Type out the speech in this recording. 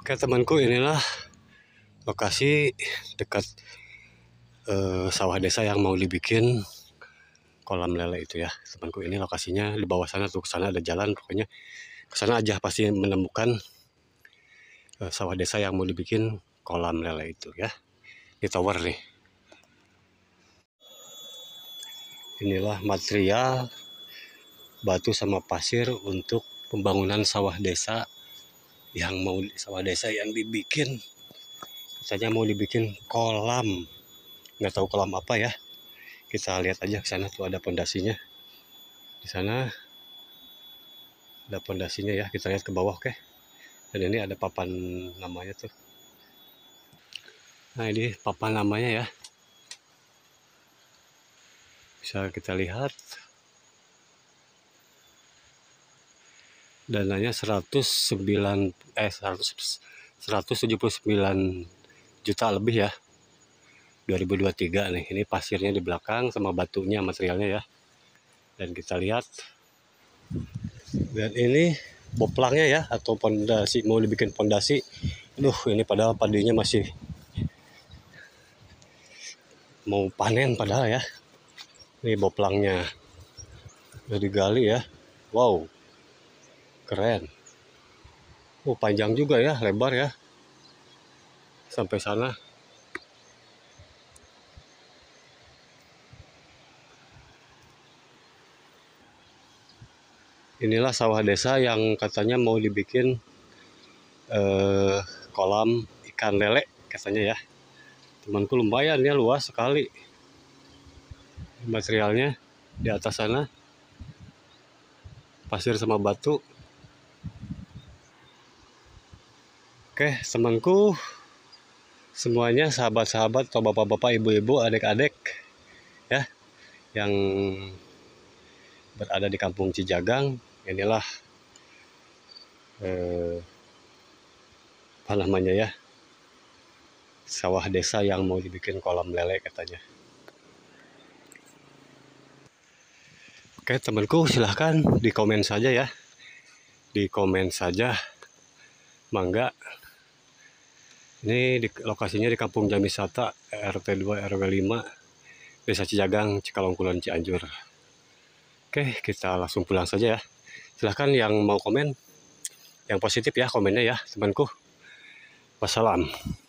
Oke temanku inilah lokasi dekat eh, sawah desa yang mau dibikin kolam lele itu ya temanku ini lokasinya di bawah sana tuh sana ada jalan pokoknya ke sana aja pasti menemukan eh, sawah desa yang mau dibikin kolam lele itu ya di tower nih inilah material batu sama pasir untuk pembangunan sawah desa yang mau sama desa yang dibikin misalnya mau dibikin kolam nggak tahu kolam apa ya kita lihat aja ke sana tuh ada pondasinya di sana ada pondasinya ya kita lihat ke bawah oke okay? dan ini ada papan namanya tuh nah ini papan namanya ya bisa kita lihat dananya 109 eh 100 179 juta lebih ya 2023 nih ini pasirnya di belakang sama batunya materialnya ya dan kita lihat dan ini boplangnya ya atau pondasi mau dibikin pondasi aduh ini padahal padinya masih mau panen padahal ya ini boplangnya udah digali ya wow keren oh panjang juga ya lebar ya sampai sana inilah sawah desa yang katanya mau dibikin eh, kolam ikan lele katanya ya temanku lumayan ya luas sekali materialnya di atas sana pasir sama batu Oke, semangku semuanya sahabat-sahabat atau bapak-bapak, ibu-ibu, adik-adik ya yang berada di Kampung Cijagang, inilah eh, apa namanya ya? sawah desa yang mau dibikin kolam lele katanya. Oke temanku silahkan di komen saja ya. Di komen saja. Mangga ini di, lokasinya di Kampung Jamisata, RT 2 RW 5, Desa Cijagang, Cikalongkulan, Cianjur. Oke, kita langsung pulang saja ya. Silahkan yang mau komen, yang positif ya komennya ya, temanku. Wassalam.